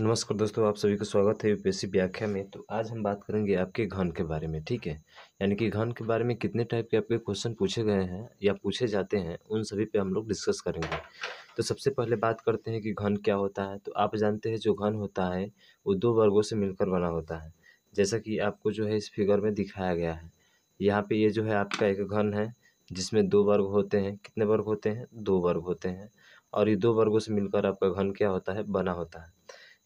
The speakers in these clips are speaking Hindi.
नमस्कार दोस्तों आप सभी का स्वागत है यूपीएससी व्याख्या में तो आज हम बात करेंगे आपके घन के बारे में ठीक है यानी कि घन के बारे में कितने टाइप के आपके क्वेश्चन पूछे गए हैं या पूछे जाते हैं उन सभी पे हम लोग डिस्कस करेंगे तो सबसे पहले बात करते हैं कि घन क्या होता है तो आप जानते हैं जो घन होता है वो दो वर्गों से मिलकर बना होता है जैसा कि आपको जो है इस फिगर में दिखाया गया है यहाँ पर ये जो है आपका एक घन है जिसमें दो वर्ग होते हैं कितने वर्ग होते हैं दो वर्ग होते हैं और ये दो वर्गों से मिलकर आपका घन क्या होता है बना होता है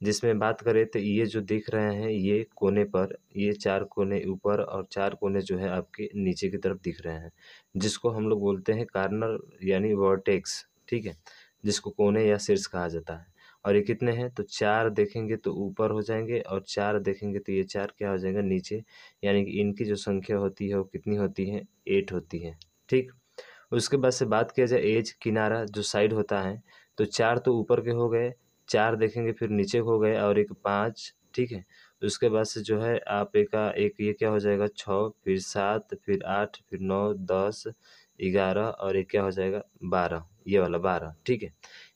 जिसमें बात करें तो ये जो दिख रहे हैं ये कोने पर ये चार कोने ऊपर और चार कोने जो है आपके नीचे की तरफ दिख रहे हैं जिसको हम लोग बोलते हैं कार्नर यानी वर्टेक्स ठीक है जिसको कोने या शीर्ष कहा जाता है और ये कितने हैं तो चार देखेंगे तो ऊपर हो जाएंगे और चार देखेंगे तो ये चार क्या हो जाएगा नीचे यानी कि इनकी जो संख्या होती है वो कितनी होती है एट होती है ठीक उसके बाद से बात किया जाए एज किनारा जो साइड होता है तो चार तो ऊपर के हो गए चार देखेंगे फिर नीचे हो गए और एक पाँच ठीक है तो उसके बाद से जो है आप एक एक ये क्या हो जाएगा छः फिर सात फिर आठ फिर नौ दस ग्यारह और एक क्या हो जाएगा बारह ये वाला बारह ठीक है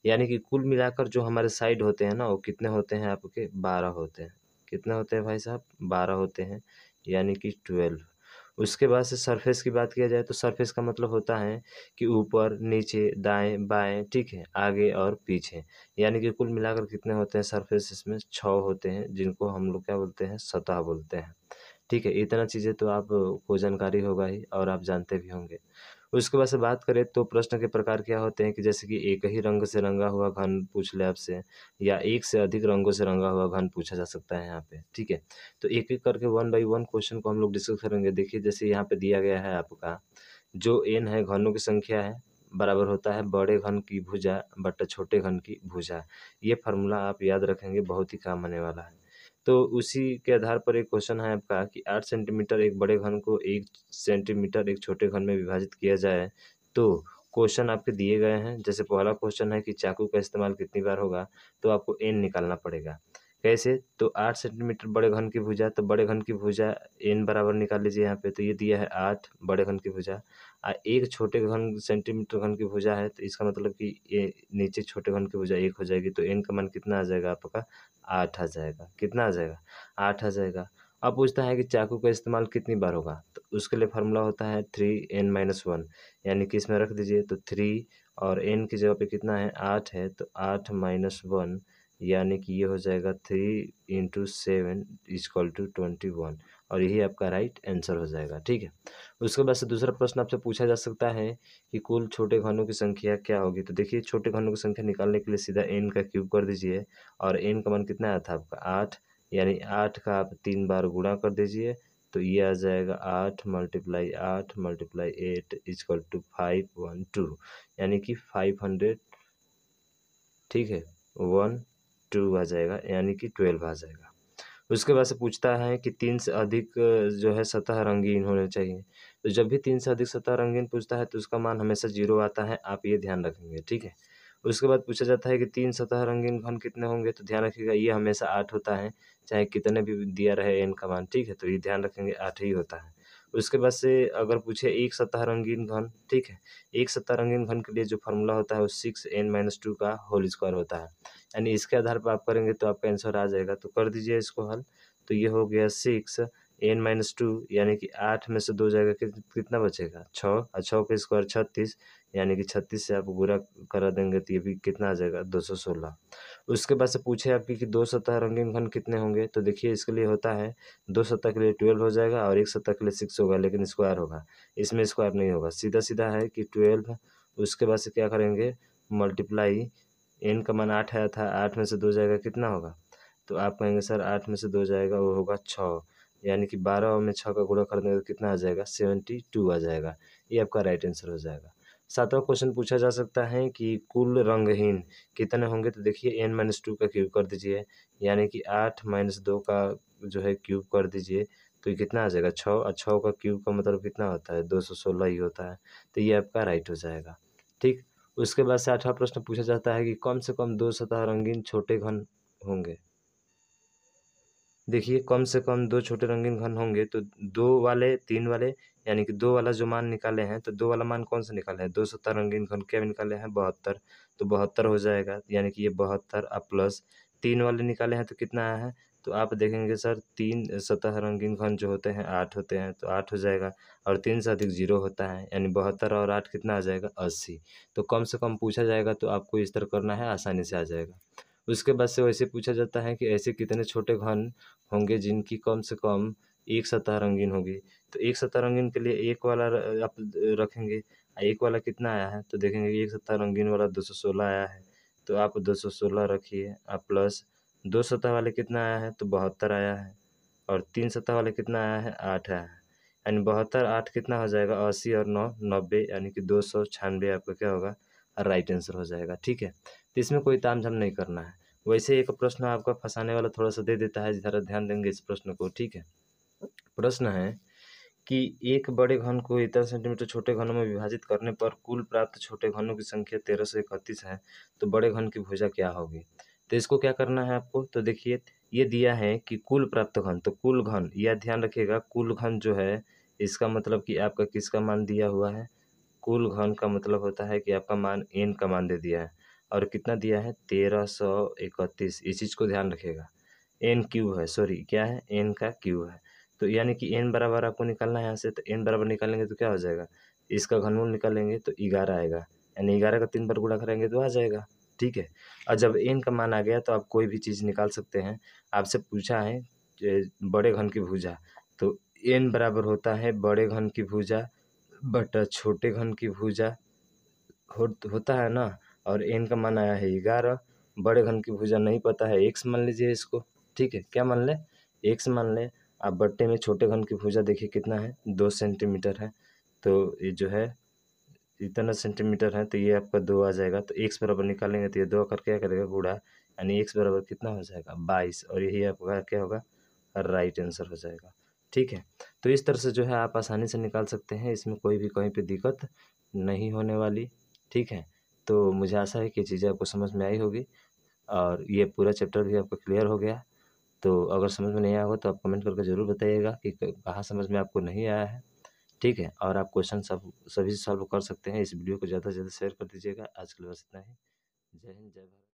यानी कि कुल मिलाकर जो हमारे साइड होते हैं ना वो कितने होते हैं आपके बारह होते हैं कितने होते हैं भाई साहब बारह होते हैं यानी कि ट्वेल्व उसके बाद से सरफेस की बात किया जाए तो सरफेस का मतलब होता है कि ऊपर नीचे दाएं बाएं ठीक है आगे और पीछे यानी कि कुल मिलाकर कितने होते हैं सरफेस इसमें छः होते हैं जिनको हम लोग क्या बोलते हैं सतह बोलते हैं ठीक है इतना चीज़ें तो आपको जानकारी होगा ही और आप जानते भी होंगे उसके बाद से बात करें तो प्रश्न के प्रकार क्या होते हैं कि जैसे कि एक ही रंग से रंगा हुआ घन पूछ ले आपसे या एक से अधिक रंगों से रंगा हुआ घन पूछा जा सकता है यहाँ पे ठीक है तो एक एक करके वन बाई वन क्वेश्चन को हम लोग डिस्कस करेंगे देखिए जैसे यहाँ पे दिया गया है आपका जो एन है घनों की संख्या है बराबर होता है बड़े घन की भुजा बट छोटे घन की भुजा ये फार्मूला आप याद रखेंगे बहुत ही काम आने वाला है तो उसी के आधार पर एक क्वेश्चन है आपका कि आठ सेंटीमीटर एक बड़े घन को एक सेंटीमीटर एक छोटे घन में विभाजित किया जाए तो क्वेश्चन आपके दिए गए हैं जैसे पहला क्वेश्चन है कि चाकू का इस्तेमाल कितनी बार होगा तो आपको एन निकालना पड़ेगा कैसे तो आठ सेंटीमीटर बड़े घन की भुजा तो बड़े घन की भुजा एन बराबर निकाल लीजिए यहाँ पे तो ये दिया है आठ बड़े घन की भुजा और एक छोटे घन सेंटीमीटर घन की भुजा है तो इसका मतलब कि ये नीचे छोटे घन की भुजा एक हो जाएगी तो एन का मान कितना आ जाएगा आपका आठ आ जाएगा कितना आ जाएगा आठ आ जाएगा अब पूछता है कि चाकू का इस्तेमाल कितनी बार होगा तो उसके लिए फार्मूला होता है थ्री एन माइनस वन यानी कि इसमें रख दीजिए तो थ्री और एन की जगह पे कितना है आठ है तो आठ माइनस वन यानी कि ये हो जाएगा three into seven is equal to twenty one और यही आपका राइट आंसर हो जाएगा ठीक है उसके बाद से दूसरा प्रश्न आपसे पूछा जा सकता है कि कुल छोटे घनों की संख्या क्या होगी तो देखिए छोटे घनों की संख्या निकालने के लिए सीधा एन का क्यूब कर दीजिए और एन का मान कितना आया था आपका आठ यानी आठ का आप तीन बार गुणा कर दीजिए तो ये आ जाएगा आठ मल्टीप्लाई आठ multiply eight is equal to five one two यानी कि फाइव हंड्रेड ठीक है वन टू आ जाएगा यानी कि ट्वेल्व आ जाएगा उसके बाद से पूछता है कि तीन से अधिक जो है सतह रंगीन होने चाहिए तो जब भी तीन से अधिक सतह रंगीन पूछता है तो उसका मान हमेशा जीरो आता है आप ये ध्यान रखेंगे ठीक है उसके बाद पूछा जाता है कि तीन सतह रंगीन घन कितने होंगे तो ध्यान रखिएगा ये हमेशा आठ होता है चाहे कितने भी दिया रहे एन का मान ठीक है तो ये ध्यान रखेंगे आठ ही होता है उसके बाद से अगर पूछे एक सतह रंगीन घन ठीक है एक सतह रंगीन घन के लिए जो फार्मूला होता है वो सिक्स एन माइनस टू का होल स्क्वायर होता है यानी इसके आधार पर आप करेंगे तो आपका आंसर आ जाएगा तो कर दीजिए इसको हल तो ये हो गया सिक्स एन माइनस टू यानी कि आठ में से दो जाएगा कितना बचेगा छः और छः का स्क्वायर छत्तीस यानी कि छत्तीस से आप गुरा करा देंगे तो ये भी कितना आ जाएगा दो सौ सोलह उसके बाद से पूछे आपकी कि दो सतह रंगीन घन कितने होंगे तो देखिए इसके लिए होता है दो सतह के लिए ट्वेल्व हो जाएगा और एक सतह के लिए सिक्स होगा लेकिन स्क्वायर होगा इसमें स्क्वायर नहीं होगा सीधा सीधा है कि ट्वेल्व उसके बाद से क्या करेंगे मल्टीप्लाई एन का मान आठ आया था आठ में से दो जाएगा कितना होगा तो आप कहेंगे सर आठ में से दो जाएगा वो होगा छः यानी कि बारह में छः का गुणा कर देंगे तो कितना आ जाएगा सेवेंटी टू आ जाएगा ये आपका राइट आंसर हो जाएगा सातवां क्वेश्चन पूछा जा सकता है कि कुल रंगहीन कितने होंगे तो देखिए एन माइनस टू का क्यूब कर दीजिए यानी कि आठ माइनस दो का जो है क्यूब कर दीजिए तो ये कितना आ जाएगा छः और छः का क्यूब का मतलब कितना होता है दो सौ सोलह ही होता है तो ये आपका राइट हो जाएगा ठीक उसके बाद से आठवां प्रश्न पूछा जाता है कि कम से कम दो सतह रंगीन छोटे घन होंगे देखिए कम से कम दो छोटे रंगीन घन होंगे तो दो वाले तीन वाले यानी कि दो वाला जो मान निकाले हैं तो दो वाला मान कौन सा निकाले हैं दो सत्तर रंगीन घन क्या निकाले हैं बहत्तर तो बहत्तर हो जाएगा यानी कि ये बहत्तर और प्लस तीन वाले निकाले हैं तो कितना आया है तो आप देखेंगे सर तीन सतह रंगीन घन जो होते हैं आठ होते हैं तो आठ हो जाएगा और तीन से अधिक जीरो होता है यानी बहत्तर और आठ कितना आ जाएगा अस्सी तो कम से कम पूछा जाएगा तो आपको इस तरह करना है आसानी से आ जाएगा उसके बाद से वैसे पूछा जाता है कि ऐसे कितने छोटे घन होंगे जिनकी कम से कम एक सतह रंगीन होगी तो एक सतह रंगीन के लिए एक वाला आप रखेंगे एक वाला कितना आया है तो देखेंगे एक सतह रंगीन वाला दो सौ सोलह आया है तो आप दो सौ सोलह रखिए आप प्लस दो सतह वाले कितना आया है तो बहत्तर आया है और तीन सतह वाले कितना आया है आठ आया है यानी बहत्तर आठ कितना हो जाएगा अस्सी और नौ नब्बे यानी कि दो सौ छियानवे आपका क्या होगा राइट आंसर हो जाएगा ठीक है तो इसमें कोई झाम नहीं करना है वैसे एक प्रश्न आपका फंसाने वाला थोड़ा सा दे देता है ज़रा ध्यान देंगे इस प्रश्न को ठीक है प्रश्न है कि एक बड़े घन को इतर सेंटीमीटर छोटे घनों में विभाजित करने पर कुल प्राप्त छोटे घनों की संख्या तेरह सौ इकतीस है तो बड़े घन की भुजा क्या होगी तो इसको क्या करना है आपको तो देखिए ये दिया है कि कुल प्राप्त घन तो कुल घन यह ध्यान रखिएगा कुल घन जो है इसका मतलब कि आपका किसका मान दिया हुआ है कुल घन का मतलब होता है कि आपका मान एन का मान दे दिया है और कितना दिया है तेरह सौ इकतीस इस चीज़ को ध्यान रखिएगा एन क्यूब है सॉरी क्या है एन का क्यूब है तो यानी कि एन बराबर आपको निकालना है यहाँ से तो एन बराबर निकालेंगे तो क्या हो जाएगा इसका घनमूल निकालेंगे तो ग्यारह आएगा यानी ग्यारह का तीन बार गुणा करेंगे तो आ जाएगा ठीक है और जब एन का मान आ गया तो आप कोई भी चीज़ निकाल सकते हैं आपसे पूछा है बड़े घन की भुजा तो एन बराबर होता है बड़े घन की भुजा बट छोटे घन की भुजा हो, होता है ना और एन का मान आया है ग्यारह बड़े घन की भुजा नहीं पता है एक्स मान लीजिए इसको ठीक है क्या मान लें एक्स मान लें आप बट्टे में छोटे घन की भुजा देखिए कितना है दो सेंटीमीटर है तो ये जो है इतना सेंटीमीटर है तो ये आपका दो आ जाएगा तो एक्स बराबर निकालेंगे तो ये दो आकर क्या करेगा गुड़ा यानी एक्स बराबर कितना हो जाएगा बाईस और यही आपका क्या होगा राइट आंसर हो जाएगा ठीक है तो इस तरह से जो है आप आसानी से निकाल सकते हैं इसमें कोई भी कहीं पे दिक्कत नहीं होने वाली ठीक है तो मुझे आशा है कि चीज़ें आपको समझ में आई होगी और ये पूरा चैप्टर भी आपका क्लियर हो गया तो अगर समझ में नहीं आया हो तो आप कमेंट करके ज़रूर बताइएगा कि कहाँ समझ में आपको नहीं आया है ठीक है और आप क्वेश्चन सब सभी सॉल्व कर सकते हैं इस वीडियो को ज़्यादा से ज़्यादा शेयर कर दीजिएगा आज के लिए बस इतना ही जय हिंद जय भारत